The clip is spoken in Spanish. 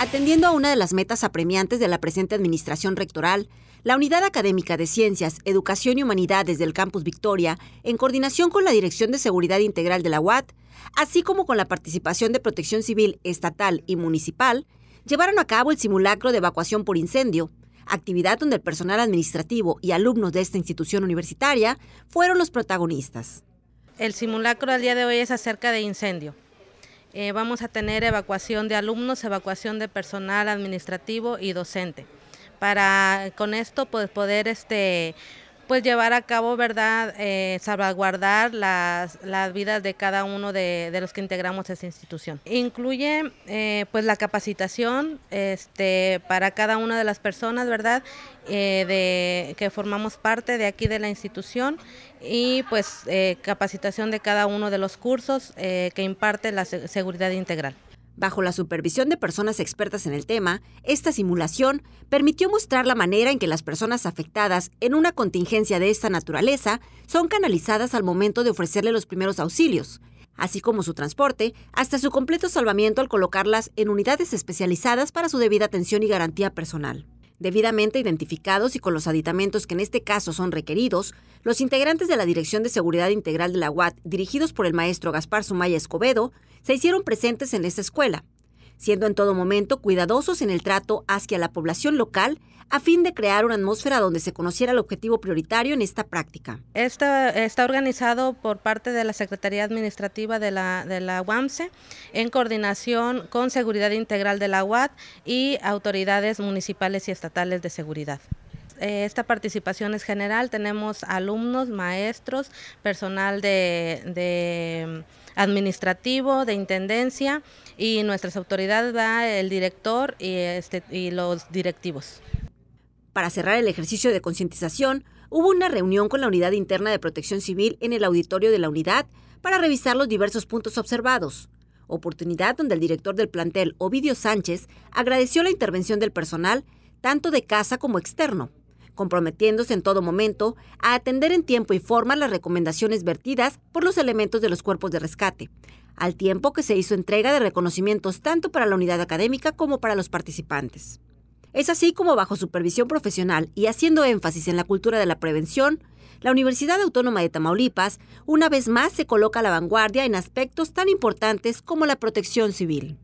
Atendiendo a una de las metas apremiantes de la presente administración rectoral, la Unidad Académica de Ciencias, Educación y Humanidades del Campus Victoria, en coordinación con la Dirección de Seguridad Integral de la UAT, así como con la participación de Protección Civil estatal y municipal, llevaron a cabo el simulacro de evacuación por incendio, actividad donde el personal administrativo y alumnos de esta institución universitaria fueron los protagonistas. El simulacro al día de hoy es acerca de incendio. Eh, vamos a tener evacuación de alumnos, evacuación de personal administrativo y docente. Para con esto pues, poder este, pues llevar a cabo, ¿verdad?, eh, salvaguardar las, las, vidas de cada uno de, los que integramos esta institución. Incluye eh, pues la capacitación este, para cada una de las personas, ¿verdad?, eh, de, que formamos parte de aquí de la institución y pues capacitación de cada uno de los cursos que imparte la seguridad integral. Bajo la supervisión de personas expertas en el tema, esta simulación permitió mostrar la manera en que las personas afectadas en una contingencia de esta naturaleza son canalizadas al momento de ofrecerle los primeros auxilios, así como su transporte, hasta su completo salvamiento al colocarlas en unidades especializadas para su debida atención y garantía personal. Debidamente identificados y con los aditamentos que en este caso son requeridos, los integrantes de la Dirección de Seguridad Integral de la UAT, dirigidos por el maestro Gaspar Sumaya Escobedo, se hicieron presentes en esta escuela, siendo en todo momento cuidadosos en el trato hacia la población local a fin de crear una atmósfera donde se conociera el objetivo prioritario en esta práctica. Esta, está organizado por parte de la Secretaría Administrativa de la, de UAMSE en coordinación con Seguridad Integral de la UAT y autoridades municipales y estatales de seguridad. Eh, esta participación es general, tenemos alumnos, maestros, personal de, mm, administrativo, de intendencia y nuestras autoridades, el director y, este, y los directivos. Para cerrar el ejercicio de concientización, hubo una reunión con la Unidad Interna de Protección Civil en el auditorio de la unidad para revisar los diversos puntos observados. Oportunidad donde el director del plantel, Ovidio Sánchez, agradeció la intervención del personal, tanto de casa como externo comprometiéndose en todo momento a atender en tiempo y forma las recomendaciones vertidas por los elementos de los cuerpos de rescate, al tiempo que se hizo entrega de reconocimientos tanto para la unidad académica como para los participantes. Es así como bajo supervisión profesional y haciendo énfasis en la cultura de la prevención, la Universidad Autónoma de Tamaulipas una vez más se coloca a la vanguardia en aspectos tan importantes como la protección civil.